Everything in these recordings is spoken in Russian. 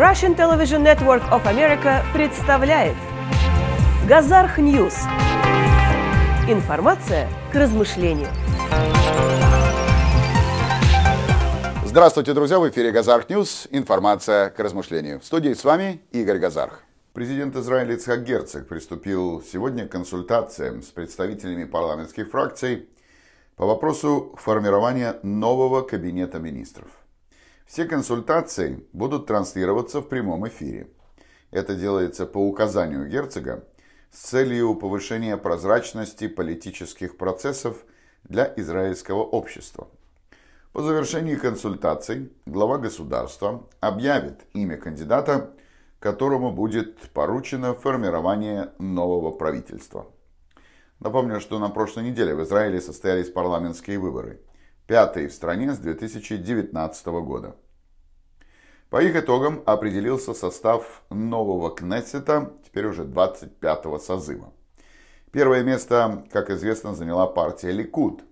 Russian Television Network of America представляет Газарх Ньюс. Информация к размышлению. Здравствуйте, друзья! В эфире Газарх Ньюс. Информация к размышлению. В студии с вами Игорь Газарх. Президент Израиля Ицхак Герцог приступил сегодня к консультациям с представителями парламентских фракций по вопросу формирования нового кабинета министров. Все консультации будут транслироваться в прямом эфире. Это делается по указанию герцога с целью повышения прозрачности политических процессов для израильского общества. По завершении консультаций глава государства объявит имя кандидата, которому будет поручено формирование нового правительства. Напомню, что на прошлой неделе в Израиле состоялись парламентские выборы – пятый в стране с 2019 года. По их итогам определился состав нового Кнессета, теперь уже 25-го созыва. Первое место, как известно, заняла партия Ликуд,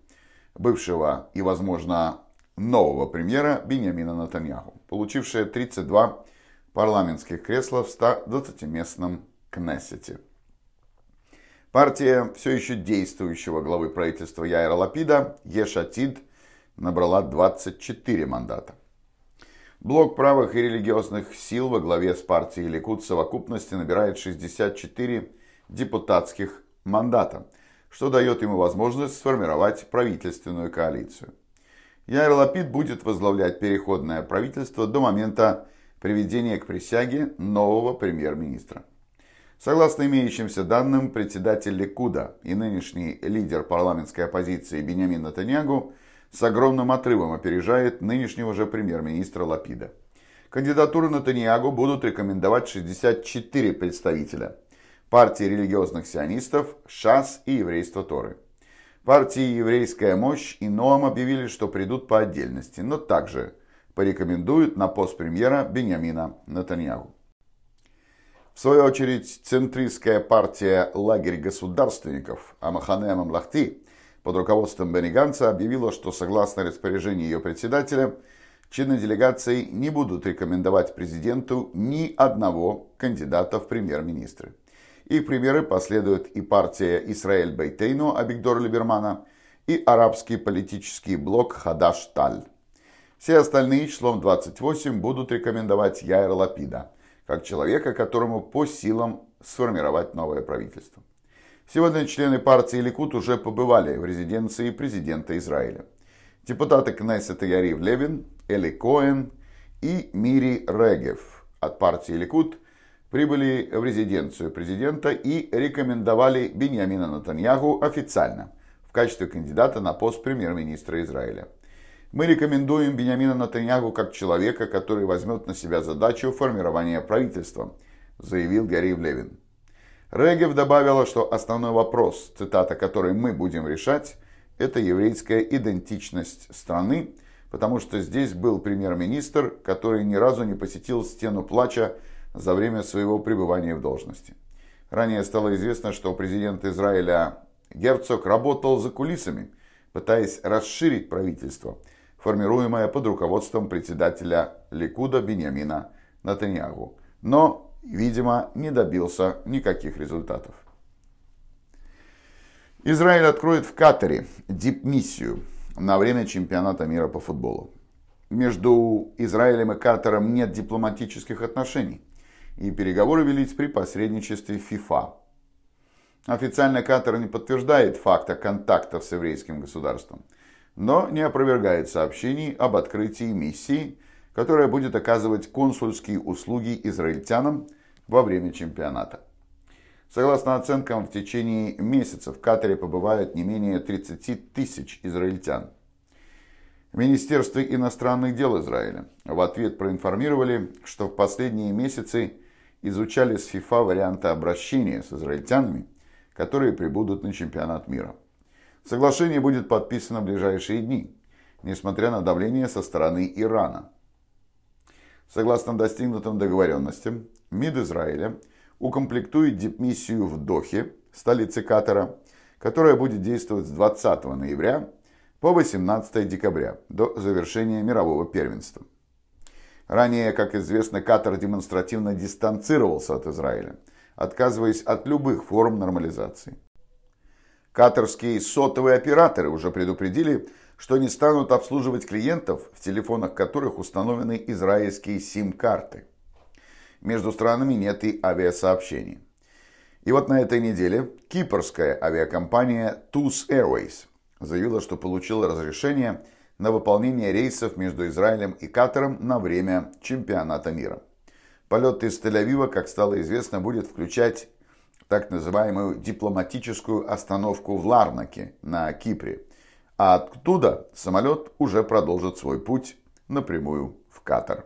бывшего и, возможно, нового премьера Беньямина Натаньяху, получившая 32 парламентских кресла в 120-местном Кнессете. Партия все еще действующего главы правительства Яира Лапида, Ешатид, набрала 24 мандата. Блок правых и религиозных сил во главе с партией Ликут в совокупности набирает 64 депутатских мандата, что дает ему возможность сформировать правительственную коалицию. Яир Лапид будет возглавлять переходное правительство до момента приведения к присяге нового премьер-министра. Согласно имеющимся данным, председатель Ликуда и нынешний лидер парламентской оппозиции Бенямин Натаньягу с огромным отрывом опережает нынешнего же премьер-министра Лапида. Кандидатуру Натаньягу будут рекомендовать 64 представителя. Партии религиозных сионистов, ШАС и еврейство Торы. Партии «Еврейская мощь» и «Ноам» объявили, что придут по отдельности, но также порекомендуют на пост премьера Бениамина Натаньягу. В свою очередь, центристская партия «Лагерь государственников» Амахане Млахти под руководством Бенни Ганса объявила, что согласно распоряжению ее председателя, члены делегации не будут рекомендовать президенту ни одного кандидата в премьер-министры. Их примеры последуют и партия Исраэль Бейтейну Абигдора Либермана, и арабский политический блок Хадаш Таль. Все остальные числом 28 будут рекомендовать Яйра Лапида, как человека, которому по силам сформировать новое правительство. Сегодня члены партии Ликут уже побывали в резиденции президента Израиля. Депутаты Кнессета Ярив Левин, Эли Коэн и Мири Регев от партии Ликут прибыли в резиденцию президента и рекомендовали Беньямина Натаньягу официально в качестве кандидата на пост премьер-министра Израиля. Мы рекомендуем Беньямина Натаньягу как человека, который возьмет на себя задачу формирования правительства, заявил Гарри Левин. Регев добавила, что основной вопрос, цитата, который мы будем решать, это еврейская идентичность страны, потому что здесь был премьер-министр, который ни разу не посетил стену плача за время своего пребывания в должности. Ранее стало известно, что президент Израиля Герцог работал за кулисами, пытаясь расширить правительство, формируемое под руководством председателя Ликуда Бениамина Натаньягу. Но видимо, не добился никаких результатов. Израиль откроет в Катаре дипмиссию на время чемпионата мира по футболу. Между Израилем и Катаром нет дипломатических отношений, и переговоры велись при посредничестве ФИФА. Официально Катар не подтверждает факта контактов с еврейским государством, но не опровергает сообщений об открытии миссии, которая будет оказывать консульские услуги израильтянам во время чемпионата. Согласно оценкам, в течение месяца в Катаре побывают не менее 30 тысяч израильтян. Министерство иностранных дел Израиля в ответ проинформировали, что в последние месяцы изучали с ФИФА варианты обращения с израильтянами, которые прибудут на чемпионат мира. Соглашение будет подписано в ближайшие дни, несмотря на давление со стороны Ирана. Согласно достигнутым договоренностям, МИД Израиля укомплектует дипмиссию в Дохе, столице Катара, которая будет действовать с 20 ноября по 18 декабря до завершения мирового первенства. Ранее, как известно, Катар демонстративно дистанцировался от Израиля, отказываясь от любых форм нормализации. Катарские сотовые операторы уже предупредили, что не станут обслуживать клиентов, в телефонах которых установлены израильские сим-карты между странами нет и авиасообщений. И вот на этой неделе кипрская авиакомпания TUS Airways заявила, что получила разрешение на выполнение рейсов между Израилем и Катаром на время чемпионата мира. Полет из Тель-Авива, как стало известно, будет включать так называемую дипломатическую остановку в Ларнаке на Кипре. А оттуда самолет уже продолжит свой путь напрямую в Катар.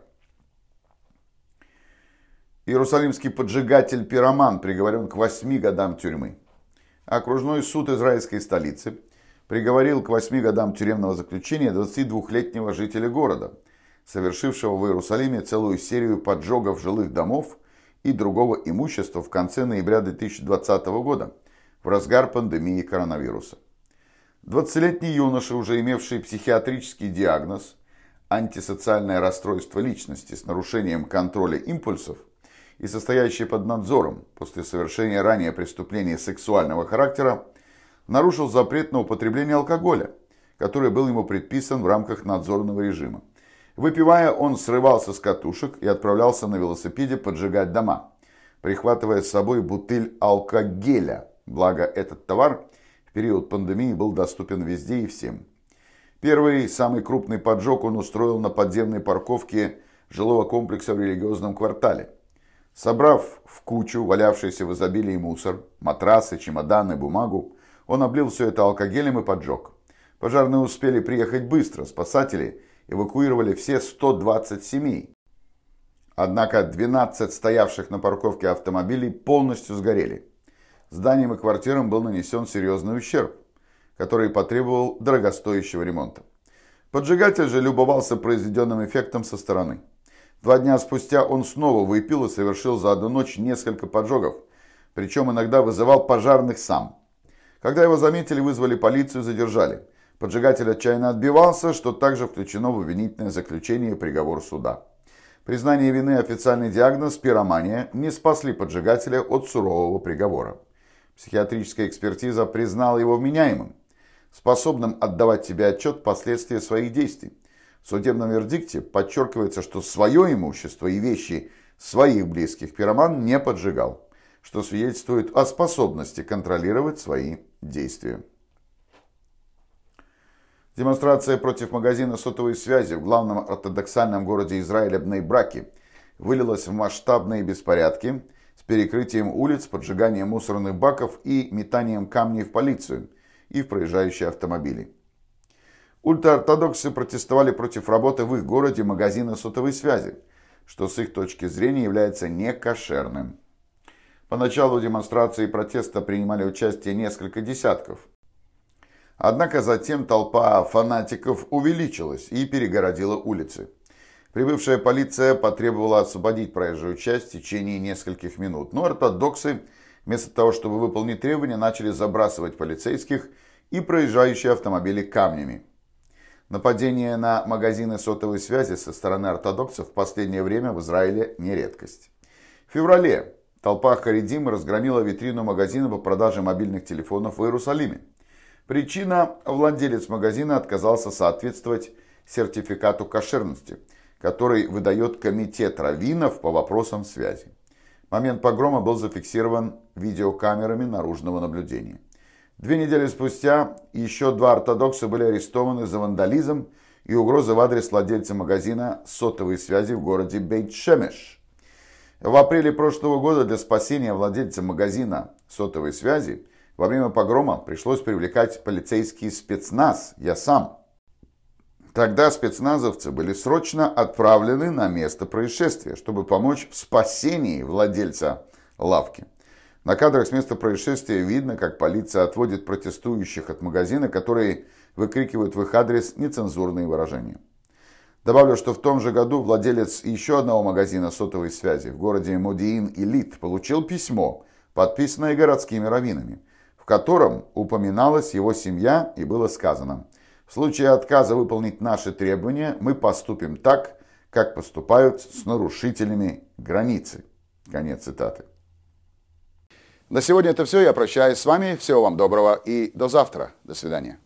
Иерусалимский поджигатель-пироман приговорен к восьми годам тюрьмы. Окружной суд израильской столицы приговорил к восьми годам тюремного заключения 22-летнего жителя города, совершившего в Иерусалиме целую серию поджогов жилых домов и другого имущества в конце ноября 2020 года, в разгар пандемии коронавируса. 20-летний юноша, уже имевший психиатрический диагноз – антисоциальное расстройство личности с нарушением контроля импульсов – и состоящий под надзором после совершения ранее преступления сексуального характера, нарушил запрет на употребление алкоголя, который был ему предписан в рамках надзорного режима. Выпивая, он срывался с катушек и отправлялся на велосипеде поджигать дома, прихватывая с собой бутыль алкогеля, благо этот товар в период пандемии был доступен везде и всем. Первый, самый крупный поджог он устроил на подземной парковке жилого комплекса в религиозном квартале – Собрав в кучу валявшийся в изобилии мусор, матрасы, чемоданы, бумагу, он облил все это алкогелем и поджег. Пожарные успели приехать быстро, спасатели эвакуировали все 120 семей. Однако 12 стоявших на парковке автомобилей полностью сгорели. Зданиям и квартирам был нанесен серьезный ущерб, который потребовал дорогостоящего ремонта. Поджигатель же любовался произведенным эффектом со стороны. Два дня спустя он снова выпил и совершил за одну ночь несколько поджогов, причем иногда вызывал пожарных сам. Когда его заметили, вызвали полицию, задержали. Поджигатель отчаянно отбивался, что также включено в обвинительное заключение и приговор суда. Признание вины официальный диагноз «пиромания» не спасли поджигателя от сурового приговора. Психиатрическая экспертиза признала его вменяемым, способным отдавать себе отчет в последствия своих действий, в судебном вердикте подчеркивается, что свое имущество и вещи своих близких пироман не поджигал, что свидетельствует о способности контролировать свои действия. Демонстрация против магазина сотовой связи в главном ортодоксальном городе Израиля Бнейбраке вылилась в масштабные беспорядки с перекрытием улиц, поджиганием мусорных баков и метанием камней в полицию и в проезжающие автомобили. Ультраортодоксы протестовали против работы в их городе магазина сотовой связи, что с их точки зрения является некошерным. Поначалу демонстрации протеста принимали участие несколько десятков. Однако затем толпа фанатиков увеличилась и перегородила улицы. Прибывшая полиция потребовала освободить проезжую часть в течение нескольких минут, но ортодоксы, вместо того, чтобы выполнить требования, начали забрасывать полицейских и проезжающие автомобили камнями. Нападение на магазины сотовой связи со стороны ортодоксов в последнее время в Израиле не редкость. В феврале толпа Харидима разгромила витрину магазина по продаже мобильных телефонов в Иерусалиме. Причина – владелец магазина отказался соответствовать сертификату кошерности, который выдает комитет раввинов по вопросам связи. Момент погрома был зафиксирован видеокамерами наружного наблюдения. Две недели спустя еще два ортодокса были арестованы за вандализм и угрозы в адрес владельца магазина сотовой связи в городе Бейт-Шемеш. В апреле прошлого года для спасения владельца магазина сотовой связи во время погрома пришлось привлекать полицейский спецназ «Я сам». Тогда спецназовцы были срочно отправлены на место происшествия, чтобы помочь в спасении владельца лавки. На кадрах с места происшествия видно, как полиция отводит протестующих от магазина, которые выкрикивают в их адрес нецензурные выражения. Добавлю, что в том же году владелец еще одного магазина сотовой связи в городе Модиин Элит получил письмо, подписанное городскими раввинами, в котором упоминалась его семья и было сказано «В случае отказа выполнить наши требования мы поступим так, как поступают с нарушителями границы». Конец цитаты. На сегодня это все. Я прощаюсь с вами. Всего вам доброго и до завтра. До свидания.